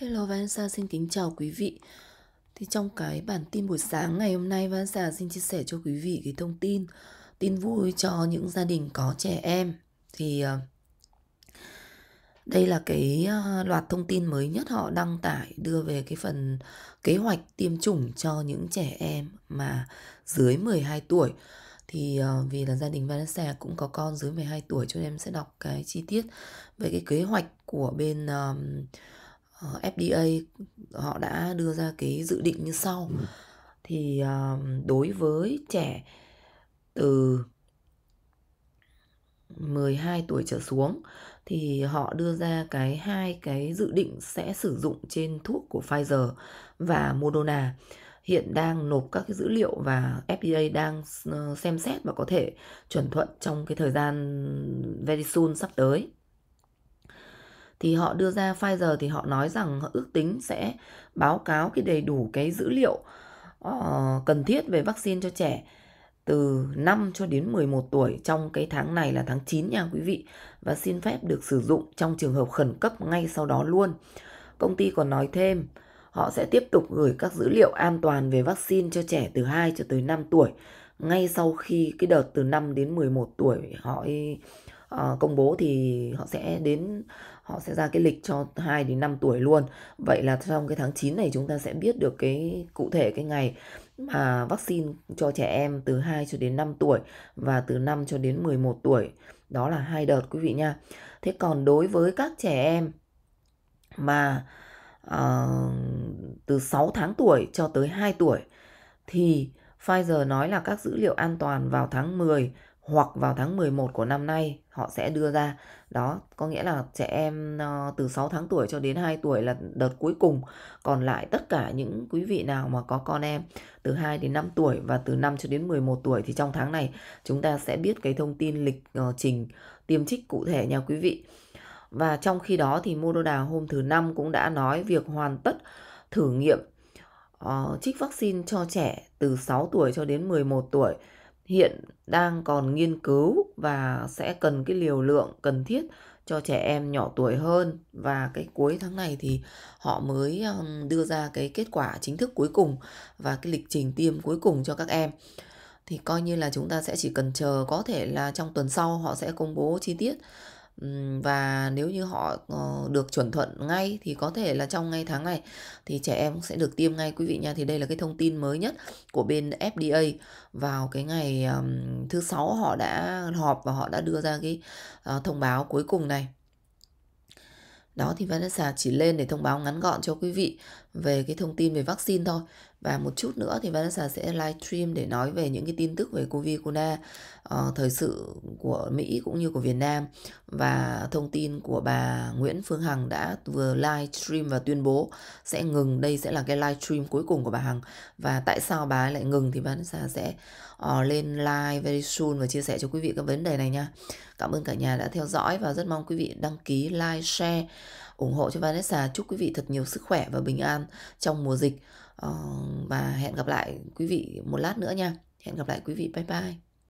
Hello Vanessa xin kính chào quý vị Thì trong cái bản tin buổi sáng ngày hôm nay Vanessa xin chia sẻ cho quý vị cái thông tin Tin vui cho những gia đình có trẻ em Thì ờ, đây là cái ờ, loạt thông tin mới nhất họ đăng tải đưa về cái phần kế hoạch tiêm chủng cho những trẻ em mà dưới 12 tuổi thì ờ, vì là gia đình Vanessa cũng có con dưới 12 tuổi cho nên em sẽ đọc cái chi tiết về cái kế hoạch của bên uh, Ờ, FDA họ đã đưa ra cái dự định như sau thì ờ, đối với trẻ từ 12 tuổi trở xuống thì họ đưa ra cái hai cái dự định sẽ sử dụng trên thuốc của Pfizer và Moderna hiện đang nộp các cái dữ liệu và FDA đang ờ, xem xét và có thể chuẩn thuận trong cái thời gian very soon sắp tới thì họ đưa ra Pfizer thì họ nói rằng họ ước tính sẽ báo cáo cái đầy đủ cái dữ liệu uh, cần thiết về vaccine cho trẻ từ 5 cho đến 11 tuổi trong cái tháng này là tháng 9 nha quý vị và xin phép được sử dụng trong trường hợp khẩn cấp ngay sau đó luôn. Công ty còn nói thêm họ sẽ tiếp tục gửi các dữ liệu an toàn về vaccine cho trẻ từ 2 cho tới 5 tuổi ngay sau khi cái đợt từ 5 đến 11 tuổi họ Ờ, công bố thì họ sẽ đến họ sẽ ra cái lịch cho 2 đến 5 tuổi luôn. Vậy là trong cái tháng 9 này chúng ta sẽ biết được cái cụ thể cái ngày mà vaccine cho trẻ em từ 2 cho đến 5 tuổi và từ 5 cho đến 11 tuổi. Đó là hai đợt quý vị nha. Thế còn đối với các trẻ em mà uh, từ 6 tháng tuổi cho tới 2 tuổi thì Pfizer nói là các dữ liệu an toàn vào tháng 10 hoặc vào tháng 11 của năm nay họ sẽ đưa ra. Đó, có nghĩa là trẻ em ờ, từ 6 tháng tuổi cho đến 2 tuổi là đợt cuối cùng. Còn lại tất cả những quý vị nào mà có con em từ 2 đến 5 tuổi và từ 5 cho đến 11 tuổi thì trong tháng này chúng ta sẽ biết cái thông tin lịch ờ, trình tiêm trích cụ thể nha quý vị. Và trong khi đó thì Moderna hôm thứ năm cũng đã nói việc hoàn tất thử nghiệm uh, trích vaccine cho trẻ từ 6 tuổi cho đến 11 tuổi hiện đang còn nghiên cứu và sẽ cần cái liều lượng cần thiết cho trẻ em nhỏ tuổi hơn và cái cuối tháng này thì họ mới đưa ra cái kết quả chính thức cuối cùng và cái lịch trình tiêm cuối cùng cho các em thì coi như là chúng ta sẽ chỉ cần chờ có thể là trong tuần sau họ sẽ công bố chi tiết và nếu như họ ờ, được chuẩn thuận ngay thì có thể là trong ngay tháng này thì trẻ em sẽ được tiêm ngay quý vị nha thì đây là cái thông tin mới nhất của bên FDA vào cái ngày thứ sáu họ đã họp và họ đã đưa ra cái ờ, thông báo cuối cùng này đó thì Vanessa chỉ lên để thông báo ngắn gọn cho quý vị về cái thông tin về vaccine thôi và một chút nữa thì Vanessa sẽ livestream để nói về những cái tin tức về Covid Cuna uh, ờ, thời sự của Mỹ cũng như của Việt Nam và thông tin của bà Nguyễn Phương Hằng đã vừa livestream và tuyên bố sẽ ngừng đây sẽ là cái livestream cuối cùng của bà Hằng và tại sao bà ấy lại ngừng thì Vanessa sẽ uh, lên live very soon và chia sẻ cho quý vị các vấn đề này nha. Cảm ơn cả nhà đã theo dõi và rất mong quý vị đăng ký like, share ủng hộ cho Vanessa. Chúc quý vị thật nhiều sức khỏe và bình an trong mùa dịch. Ờ, và hẹn gặp lại quý vị một lát nữa nha hẹn gặp lại quý vị bye bye